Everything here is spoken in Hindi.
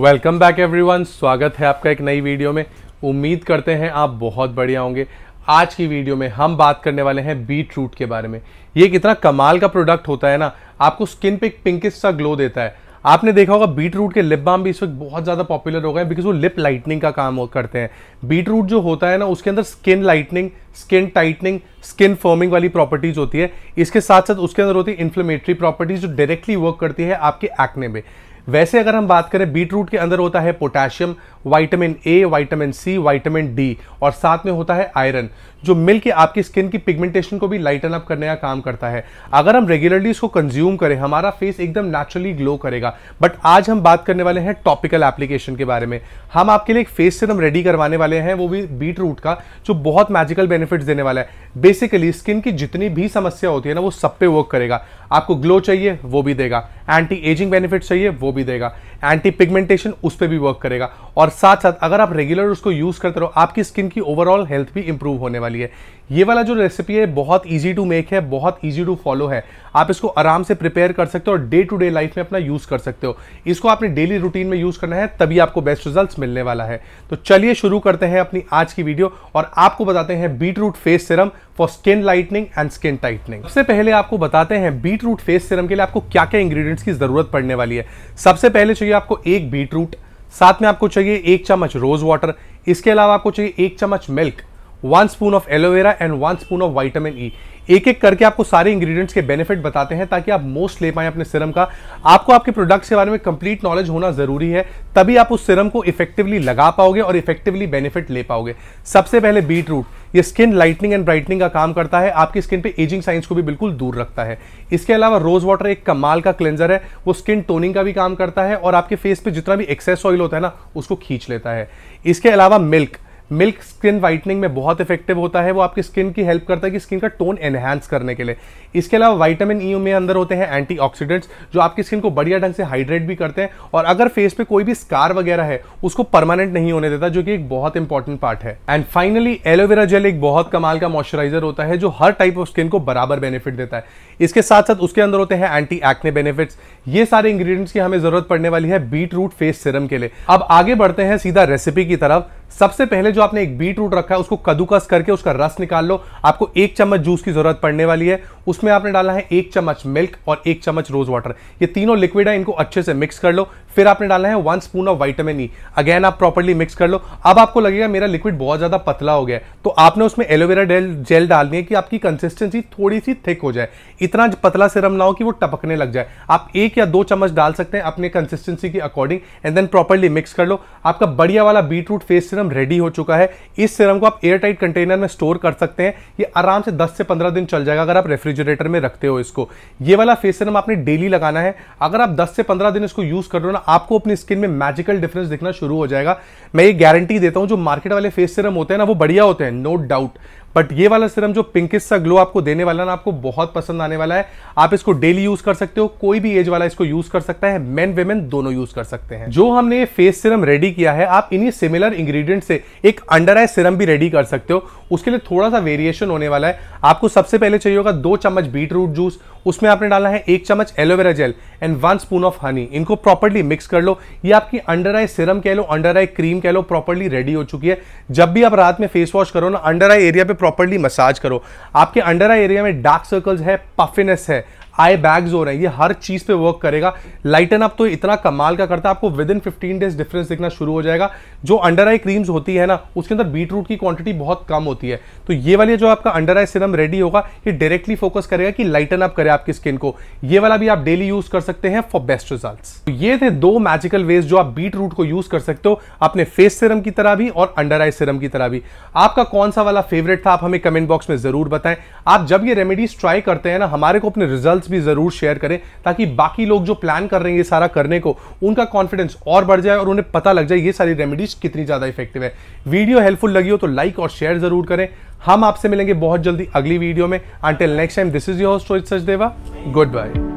वेलकम बैक एवरीवन स्वागत है आपका एक नई वीडियो में उम्मीद करते हैं आप बहुत बढ़िया होंगे आज की वीडियो में हम बात करने वाले हैं बीट रूट के बारे में ये कितना कमाल का प्रोडक्ट होता है ना आपको स्किन पे एक पिंकिश सा ग्लो देता है आपने देखा होगा बीट रूट के लिप बाम भी इस वक्त बहुत ज़्यादा पॉपुलर हो गए हैं बिकॉज वो लिप लाइटनिंग का काम करते हैं बीट रूट जो होता है ना उसके अंदर skin lightening skin tightening skin forming वाली प्रॉपर्टीज होती है इसके साथ साथ उसके अंदर होती है इन्फ्लेमेटरी प्रॉपर्टीज जो डायरेक्टली वर्क करती है आपके एक्ने में वैसे अगर हम बात करें बीट रूट के अंदर होता है potassium vitamin A vitamin C vitamin D और साथ में होता है आयरन जो मिल के आपकी स्किन की पिगमेंटेशन को भी लाइटन अप करने का काम करता है अगर हम रेगुलरली इसको कंज्यूम करें हमारा फेस एकदम नेचुरली ग्लो करेगा बट आज हम बात करने वाले हैं टॉपिकल एप्लीकेशन के बारे में हम आपके लिए एक फेस सिरम रेडी करवाने वाले हैं वो भी बीट रूट का जो बहुत मैजिकल बेनिफिट्स देने वाला है बेसिकली स्किन की जितनी भी समस्या होती है ना वो सब पे वर्क करेगा आपको ग्लो चाहिए वो भी देगा एंटी एजिंग बेनिफिट चाहिए वो भी देगा एंटी पिगमेंटेशन उस पर भी वर्क करेगा और साथ साथ अगर आप रेगुलर उसको यूज़ करते रहो आपकी स्किन की ओवरऑल हेल्थ भी इंप्रूव होने वाली है ये वाला जो रेसिपी है बहुत ईजी टू मेक है बहुत ईजी टू फॉलो है आप इसको आराम से प्रिपेयर कर सकते हो और डे टू डे लाइफ में अपना यूज़ कर सकते हो इसको आपने डेली रूटीन में यूज़ करना है तभी आपको बेस्ट रिजल्ट मिलने वाला है तो चलिए शुरू करते हैं अपनी आज की वीडियो और आपको बताते हैं beetroot face serum for skin lightening and skin tightening सबसे पहले आपको बताते हैं बीट रूट फेस सिरम के लिए आपको क्या क्या इंग्रीडियंट्स की जरूरत पड़ने वाली है सबसे पहले चाहिए आपको एक बीटरूट साथ में आपको चाहिए एक चम्मच रोज वाटर इसके अलावा आपको चाहिए एक चम्मच milk one spoon of aloe vera and one spoon of vitamin E एक एक करके आपको सारे इंग्रेडिएंट्स के बेनिफिट बताते हैं ताकि आप मोस्ट ले पाएं अपने सिरम का आपको आपके प्रोडक्ट्स के बारे में कंप्लीट नॉलेज होना जरूरी है तभी आप उस सिरम को इफेक्टिवली लगा पाओगे और इफेक्टिवली बेनिफिट ले पाओगे सबसे पहले बीट रूट ये स्किन लाइटनिंग एंड ब्राइटनिंग का काम करता है आपकी स्किन पे एजिंग साइंस को भी बिल्कुल दूर रखता है इसके अलावा रोज वाटर एक कमाल का क्लेंजर है वो स्किन टोनिंग का भी काम करता है और आपके फेस पे जितना भी एक्सेस ऑयल होता है ना उसको खींच लेता है इसके अलावा मिल्क मिल्क स्किन वाइटनिंग में बहुत इफेक्टिव होता है वो आपकी स्किन की हेल्प करता है कि स्किन का टोन एनहेंस करने के लिए इसके अलावा वाइटामिन ई e में अंदर होते हैं एंटीऑक्सीडेंट्स जो आपकी स्किन को बढ़िया ढंग से हाइड्रेट भी करते हैं और अगर फेस पे कोई भी स्कार वगैरह है उसको परमानेंट नहीं होने देता जो कि एक बहुत इंपॉर्टेंट पार्ट है एंड फाइनली एलोवेरा जेल एक बहुत कमाल का मॉइस्चराइजर होता है जो हर टाइप ऑफ स्किन को बराबर बेनिफिट देता है इसके साथ साथ उसके अंदर होते हैं एंटी एक्ने बेनिफिट्स ये सारे इंग्रेडिएंट्स की हमें जरूरत पड़ने वाली है बीट रूट फेस सिरम के लिए अब आगे बढ़ते हैं सीधा रेसिपी की तरफ सबसे पहले जो आपने एक बीट रूट रखा है उसको कद्दूकस करके उसका रस निकाल लो आपको एक चम्मच जूस की जरूरत पड़ने वाली है उसमें आपने डाला है एक चम्मच मिल्क और एक चम्मच रोज वाटर ये तीनों लिक्विड है इनको अच्छे से मिक्स कर लो फिर आपने डाला है one spoon of vitamin E e। Again आप प्रॉपरली मिक्स कर लो अब आपको लगेगा मेरा लिक्विड बहुत ज्यादा पतला हो गया तो आपने उसमें एलोवेरा जेल डालनी है कि आपकी कंसिस्टेंसी थोड़ी सी थिक हो जाए इतना पतला सिरम ना हो कि वो टपकने लग जाए आप एक या दो चम्मच डाल सकते हैं अपने कंसिस्टेंसी के according and then properly mix कर लो आपका बढ़िया वाला beetroot face serum serum ready हो चुका है इस सीरम को आप एयरटाइट कंटेनर में स्टोर कर सकते हैं ये आराम से 10 से 15 दिन चल जाएगा अगर आप रेफ्रिजरेटर में रखते हो इसको ये वाला फेस सीरम आपने डेली लगाना है अगर आप 10 से 15 दिन इसको यूज कर रहे हो ना आपको अपनी स्किन में मैजिकल डिफरेंस दिखना शुरू हो जाएगा मैं ये गारंटी देता हूं जो मार्केट वाले फेस सीरम होते हैं ना वो बढ़िया होते हैं नो डाउट बट ये वाला सिरम जो पिंकिस सा ग्लो आपको देने वाला ना आपको बहुत पसंद आने वाला है आप इसको डेली यूज कर सकते हो कोई भी एज वाला इसको यूज कर सकता है मेन वेमेन दोनों यूज कर सकते हैं जो हमने ये फेस सिरम रेडी किया है आप इन्हीं सिमिलर इंग्रेडिएंट से एक अंडर आई सिरम भी रेडी कर सकते हो उसके लिए थोड़ा सा वेरिएशन होने वाला है आपको सबसे पहले चाहिए होगा दो चम्मच बीट रूट जूस उसमें आपने डालना है एक चम्मच aloe vera gel and one spoon of honey इनको प्रॉपरली मिक्स कर लो ये आपकी अंडर आई सिरम कह लो अंडर आई क्रीम कह लो प्रॉपरली रेडी हो चुकी है जब भी आप रात में फेस वॉश करो ना अंडर आई एरिया पे प्रॉपरली मसाज करो आपके अंडर आई एरिया में डार्क सर्कल्स है पफिनेस है आई बैग्स हो रहे हैं ये हर चीज़ पे वर्क करेगा लाइटन अप तो इतना कमाल का करता है आपको within fifteen days difference दिखना शुरू हो जाएगा जो अंडर आई क्रीम्स होती है ना उसके अंदर बीट रूट की क्वांटिटी बहुत कम होती है तो ये वाली जो आपका अंडर आई सिरम रेडी होगा ये डायरेक्टली फोकस करेगा कि लाइटन अप करे आपकी स्किन को ये वाला भी आप डेली यूज कर सकते हैं फॉर बेस्ट रिजल्ट तो ये थे दो मैजिकल वेज जो आप बीट रूट को यूज कर सकते हो अपने फेस सिरम की तरह भी और अंडर आई सिरम की तरह भी आपका कौन सा वाला फेवरेट था आप हमें कमेंट बॉक्स में जरूर बताएं आप जब ये रेमेडीज ट्राई करते हैं ना हमारे को अपने रिजल्ट रिजल्ट्स भी ज़रूर शेयर करें ताकि बाकी लोग जो प्लान कर रहे हैं ये सारा करने को उनका कॉन्फिडेंस और बढ़ जाए और उन्हें पता लग जाए ये सारी रेमेडीज़ कितनी ज़्यादा इफेक्टिव है वीडियो हेल्पफुल लगी हो तो लाइक और शेयर ज़रूर करें हम आपसे मिलेंगे बहुत जल्दी अगली वीडियो में until next time this is your story Sachdeva good bye